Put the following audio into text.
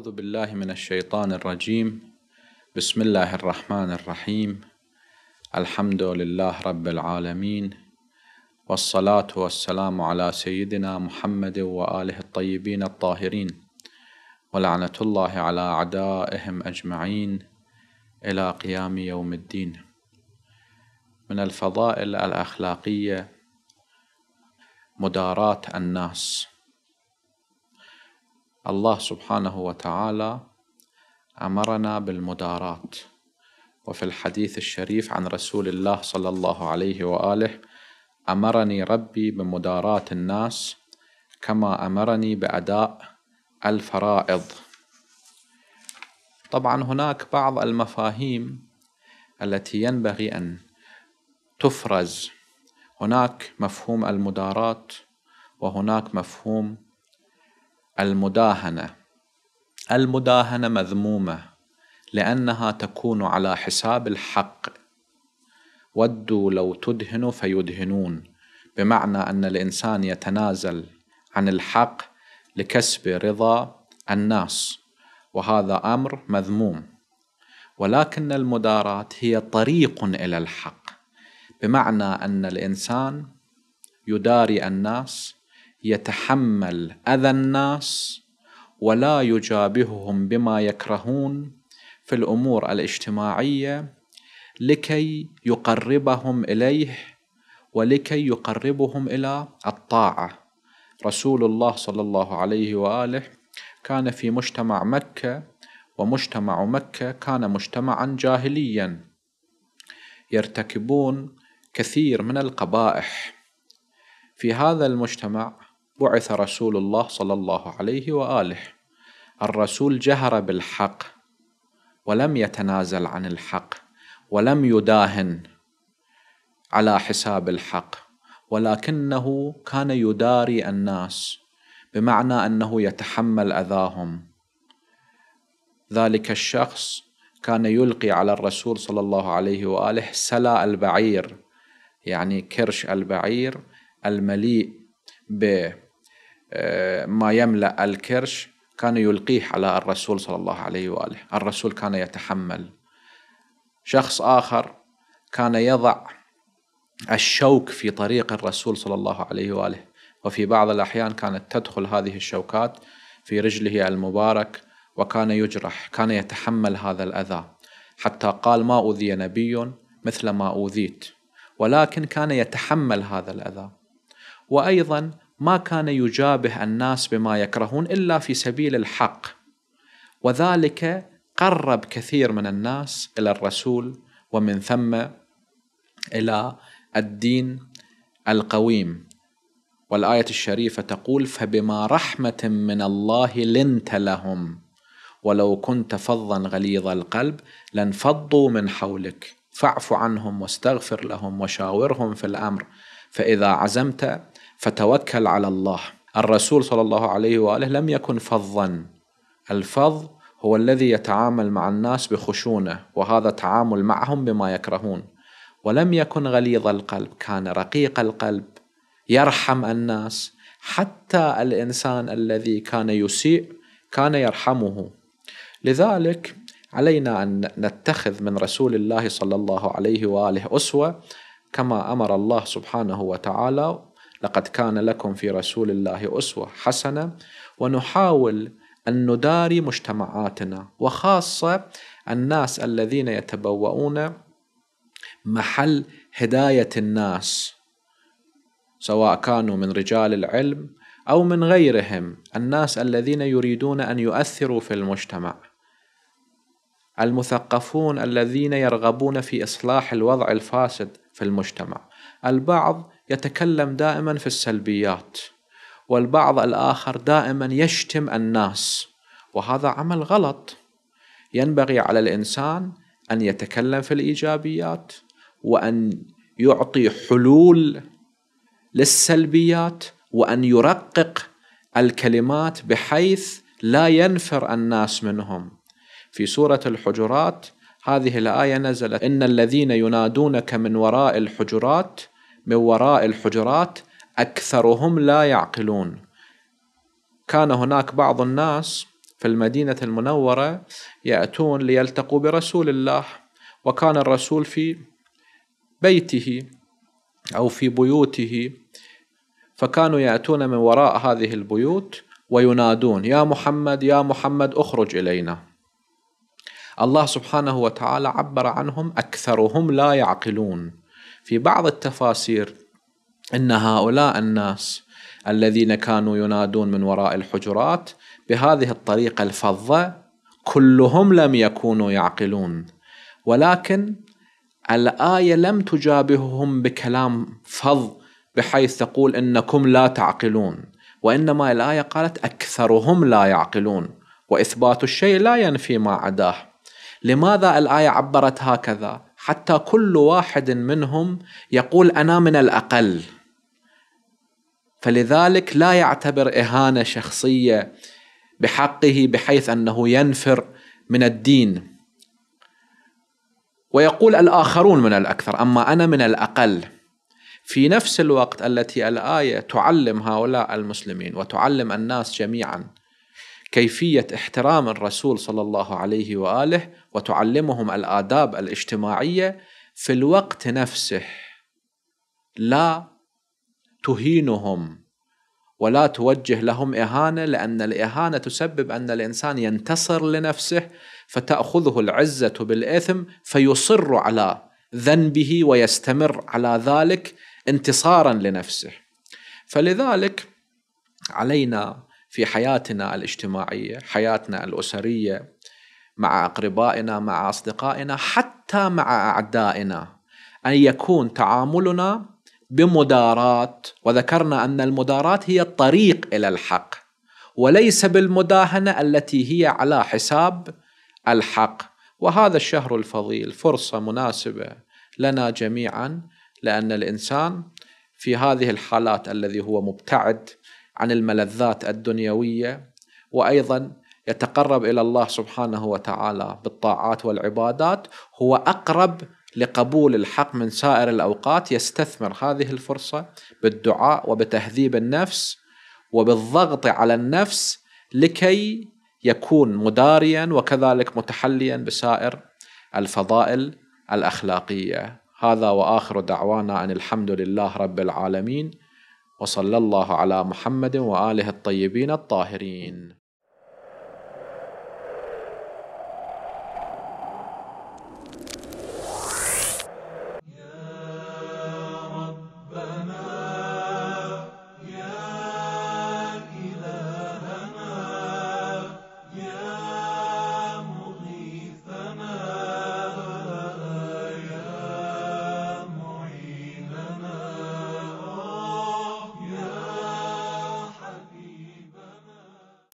أعوذ بالله من الشيطان الرجيم بسم الله الرحمن الرحيم الحمد لله رب العالمين والصلاة والسلام على سيدنا محمد وآله الطيبين الطاهرين ولعنة الله على أعدائهم أجمعين إلى قيام يوم الدين من الفضائل الأخلاقية مدارات الناس الله سبحانه وتعالى امرنا بالمدارات وفي الحديث الشريف عن رسول الله صلى الله عليه واله امرني ربي بمداراه الناس كما امرني باداء الفرائض طبعا هناك بعض المفاهيم التي ينبغي ان تفرز هناك مفهوم المدارات وهناك مفهوم المداهنة المداهنة مذمومة لأنها تكون على حساب الحق ودوا لو تدهنوا فيدهنون بمعنى أن الإنسان يتنازل عن الحق لكسب رضا الناس وهذا أمر مذموم ولكن المداراة هي طريق إلى الحق بمعنى أن الإنسان يداري الناس يتحمل أذى الناس ولا يجابههم بما يكرهون في الأمور الاجتماعية لكي يقربهم إليه ولكي يقربهم إلى الطاعة رسول الله صلى الله عليه وآله كان في مجتمع مكة ومجتمع مكة كان مجتمعا جاهليا يرتكبون كثير من القبائح في هذا المجتمع بعث رسول الله صلى الله عليه واله الرسول جهر بالحق ولم يتنازل عن الحق ولم يداهن على حساب الحق ولكنه كان يداري الناس بمعنى انه يتحمل اذاهم ذلك الشخص كان يلقي على الرسول صلى الله عليه واله سلا البعير يعني كرش البعير المليء ب ما يملأ الكرش كان يلقيه على الرسول صلى الله عليه وآله الرسول كان يتحمل شخص آخر كان يضع الشوك في طريق الرسول صلى الله عليه وآله وفي بعض الأحيان كانت تدخل هذه الشوكات في رجله المبارك وكان يجرح كان يتحمل هذا الأذى حتى قال ما أوذي نبي مثل ما أوذيت ولكن كان يتحمل هذا الأذى وأيضا ما كان يجابه الناس بما يكرهون الا في سبيل الحق وذلك قرب كثير من الناس الى الرسول ومن ثم الى الدين القويم والايه الشريفه تقول فبما رحمه من الله لنت لهم ولو كنت فظا غليظ القلب لانفضوا من حولك فاعف عنهم واستغفر لهم وشاورهم في الامر فاذا عزمت فتوكل على الله الرسول صلى الله عليه واله لم يكن فظا الفظ هو الذي يتعامل مع الناس بخشونه وهذا تعامل معهم بما يكرهون ولم يكن غليظ القلب كان رقيق القلب يرحم الناس حتى الانسان الذي كان يسيء كان يرحمه لذلك علينا ان نتخذ من رسول الله صلى الله عليه واله اسوه كما امر الله سبحانه وتعالى لقد كان لكم في رسول الله أسوة حسنة ونحاول أن نداري مجتمعاتنا وخاصة الناس الذين يتبوؤون محل هداية الناس سواء كانوا من رجال العلم أو من غيرهم الناس الذين يريدون أن يؤثروا في المجتمع المثقفون الذين يرغبون في إصلاح الوضع الفاسد في المجتمع البعض يتكلم دائما في السلبيات والبعض الآخر دائما يشتم الناس وهذا عمل غلط ينبغي على الإنسان أن يتكلم في الإيجابيات وأن يعطي حلول للسلبيات وأن يرقق الكلمات بحيث لا ينفر الناس منهم في سورة الحجرات هذه الآية نزلت إن الذين ينادونك من وراء الحجرات من وراء الحجرات أكثرهم لا يعقلون كان هناك بعض الناس في المدينة المنورة يأتون ليلتقوا برسول الله وكان الرسول في بيته أو في بيوته فكانوا يأتون من وراء هذه البيوت وينادون يا محمد يا محمد اخرج إلينا الله سبحانه وتعالى عبر عنهم أكثرهم لا يعقلون في بعض التفاسير ان هؤلاء الناس الذين كانوا ينادون من وراء الحجرات بهذه الطريقه الفظه كلهم لم يكونوا يعقلون ولكن الايه لم تجابههم بكلام فظ بحيث تقول انكم لا تعقلون وانما الايه قالت اكثرهم لا يعقلون واثبات الشيء لا ينفي ما عداه لماذا الايه عبرت هكذا حتى كل واحد منهم يقول انا من الاقل فلذلك لا يعتبر اهانه شخصيه بحقه بحيث انه ينفر من الدين ويقول الاخرون من الاكثر اما انا من الاقل في نفس الوقت التي الايه تعلم هؤلاء المسلمين وتعلم الناس جميعا كيفية احترام الرسول صلى الله عليه وآله وتعلمهم الآداب الاجتماعية في الوقت نفسه لا تهينهم ولا توجه لهم إهانة لأن الإهانة تسبب أن الإنسان ينتصر لنفسه فتأخذه العزة بالإثم فيصر على ذنبه ويستمر على ذلك انتصارا لنفسه فلذلك علينا في حياتنا الاجتماعيه حياتنا الاسريه مع اقربائنا مع اصدقائنا حتى مع اعدائنا ان يكون تعاملنا بمدارات وذكرنا ان المدارات هي الطريق الى الحق وليس بالمداهنه التي هي على حساب الحق وهذا الشهر الفضيل فرصه مناسبه لنا جميعا لان الانسان في هذه الحالات الذي هو مبتعد عن الملذات الدنيويه وايضا يتقرب الى الله سبحانه وتعالى بالطاعات والعبادات هو اقرب لقبول الحق من سائر الاوقات يستثمر هذه الفرصه بالدعاء وبتهذيب النفس وبالضغط على النفس لكي يكون مداريا وكذلك متحليا بسائر الفضائل الاخلاقيه هذا واخر دعوانا ان الحمد لله رب العالمين وصلى الله على محمد واله الطيبين الطاهرين